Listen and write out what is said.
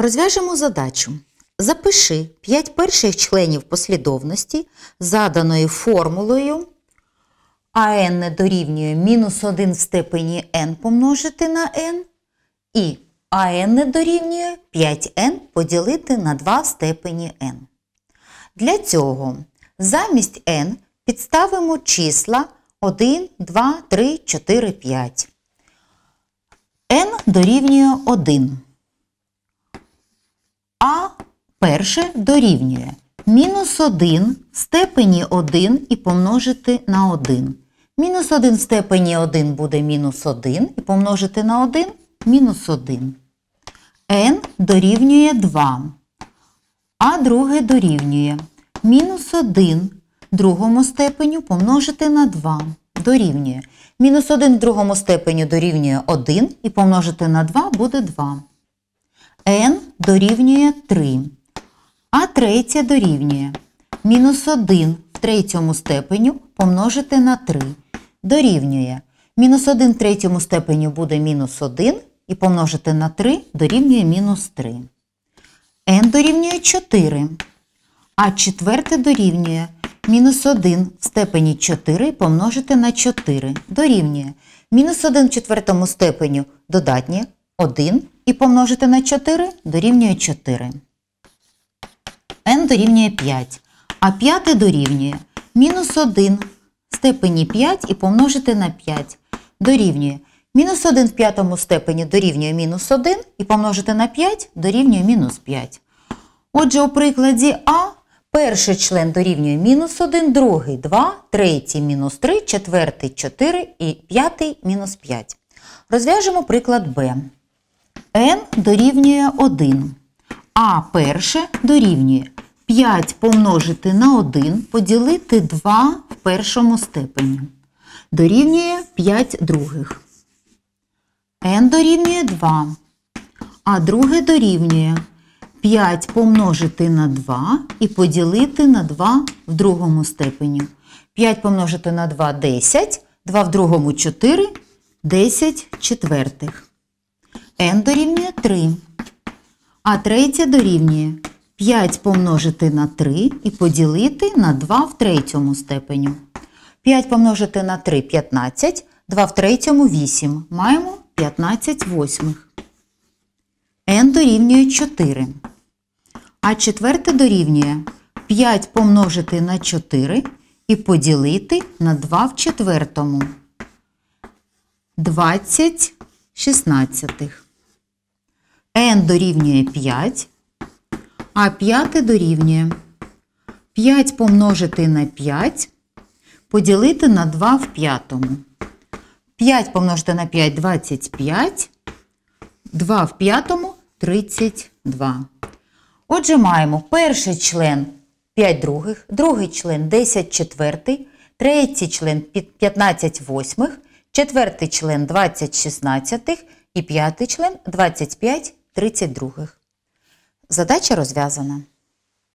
Розв'яжемо задачу. Запиши 5 перших членів послідовності заданою формулою АН n дорівнює мінус 1 в степені n помножити на n і АН n дорівнює 5n поділити на 2 в степені n. Для цього замість n підставимо числа 1, 2, 3, 4, 5. n дорівнює 1. Перше дорівнює мінус 1 в степені 1 і помножити на 1. Мінус 1 в степені 1 буде мінус 1 і помножити на 1 мінус 1. n дорівнює 2. А друге дорівнює мінус 1 в другому степеню помножити на 2 дорівнює. Мінус 1 в другому степені дорівнює 1 і помножити на 2 буде 2. n дорівнює 3. А третя дорівнює мінус 1 в третьому степеню помножити на 3. Дорівнює. Мінус 1 в третьому степеню буде мінус 1 і помножити на 3 дорівнює мінус 3. n дорівнює 4. А четверте дорівнює мінус 1 в степені 4 помножити на 4. Дорівнює. Мінус 1 в четвертому степеню додатнє 1 і помножити на 4 дорівнює 4 дорівнює 5, а 5 дорівнює мінус 1 в степені 5 і помножити на 5 дорівнює. Мінус 1 в п'ятому степені дорівнює мінус 1 і помножити на 5 дорівнює мінус 5. Отже, у прикладі А перший член дорівнює мінус 1, другий 2, третій мінус 3, четвертий 4 і п'ятий мінус 5. Розв'яжемо приклад Б. N дорівнює 1. А перше дорівнює 5 помножити на 1 поділити 2 в першому степені. Дорівнює 5 других. n дорівнює 2. А друге дорівнює 5 помножити на 2 і поділити на 2 в другому степені. 5 помножити на 2 10, 2 в другому 4, 10 четвертих. n дорівнює 3. А третє дорівнює 5 помножити на 3 і поділити на 2 в третьому степеню. 5 помножити на 3 15, 2 в третьому 8. Маємо 15 восьмих. n дорівнює 4. А четверте дорівнює 5 помножити на 4 і поділити на 2 в четвертому. 20 шістнадцятих. n дорівнює 5. А п'яте дорівнює 5 помножити на 5, поділити на 2 в п'ятому. 5 помножити на 5 25, 2 в п'ятому 32. Отже, маємо перший член 5 других, другий член 10 четвертий, третій член 15 восьмих, четвертий член 20 шістнадцятих і п'ятий член 25 тридцять других. Задача розв'язана.